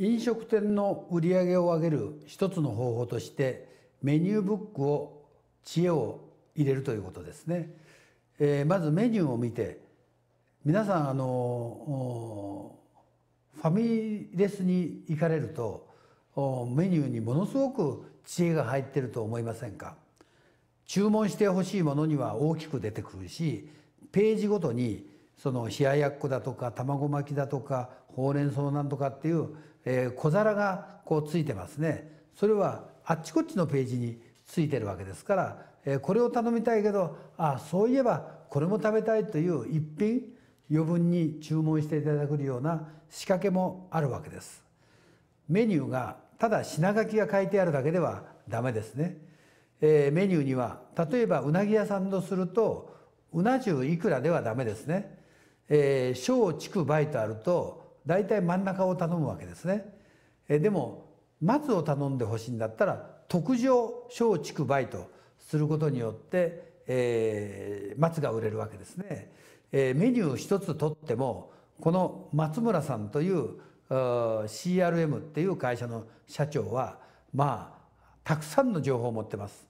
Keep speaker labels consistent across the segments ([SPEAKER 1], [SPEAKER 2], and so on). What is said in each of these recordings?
[SPEAKER 1] 飲食店の売り上げを上げる一つの方法としてメニューブックを知恵を入れるということですね、えー、まずメニューを見て皆さんあのファミレスに行かれるとメニューにものすごく知恵が入ってると思いませんか注文してほしいものには大きく出てくるしページごとにその冷ややっこだとか卵巻きだとかほうれん草なんとかっていうえー、小皿がこうついてますねそれはあっちこっちのページについてるわけですから、えー、これを頼みたいけどあそういえばこれも食べたいという一品余分に注文していただけるような仕掛けもあるわけです。メニューがただ品書きが書いてあるだけではダメですね。えー、メニューには例えばうなぎ屋さんとするとうな重いくらではダメですね。えー、小畜梅とあると大体真ん中を頼むわけですね。えでも松を頼んでほしいんだったら特上松竹梅とすることによって、えー、松が売れるわけですね。えー、メニュー一つとってもこの松村さんという CRM っていう会社の社長はまあたくさんの情報を持ってます。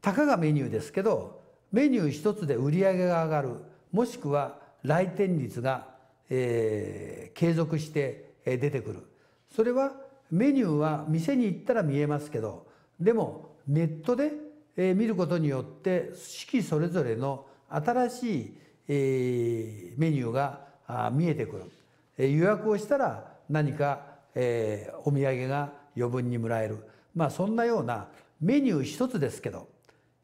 [SPEAKER 1] たかがメニューですけどメニュー一つで売り上げが上がるもしくは来店率がえー、継続して出てくるそれはメニューは店に行ったら見えますけどでもネットで、え見ることによって四季それぞれの新しい、えー、メニューが見えてくる、え予約をしたら何か、えー、お土産が余分にもらえるまあそんなようなメニュー一つですけど、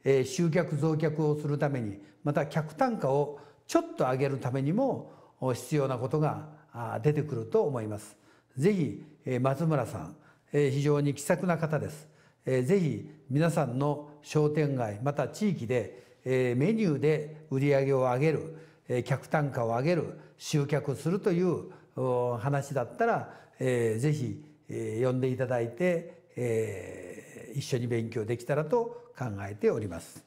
[SPEAKER 1] えー、集客増客をするためにまた客単価をちょっと上げるためにも必要なことが出てくると思います。ぜひ松村さん非常に気さくな方です。ぜひ皆さんの商店街また地域でメニューで売り上げを上げる客単価を上げる集客するという話だったらぜひ呼んでいただいて一緒に勉強できたらと考えております。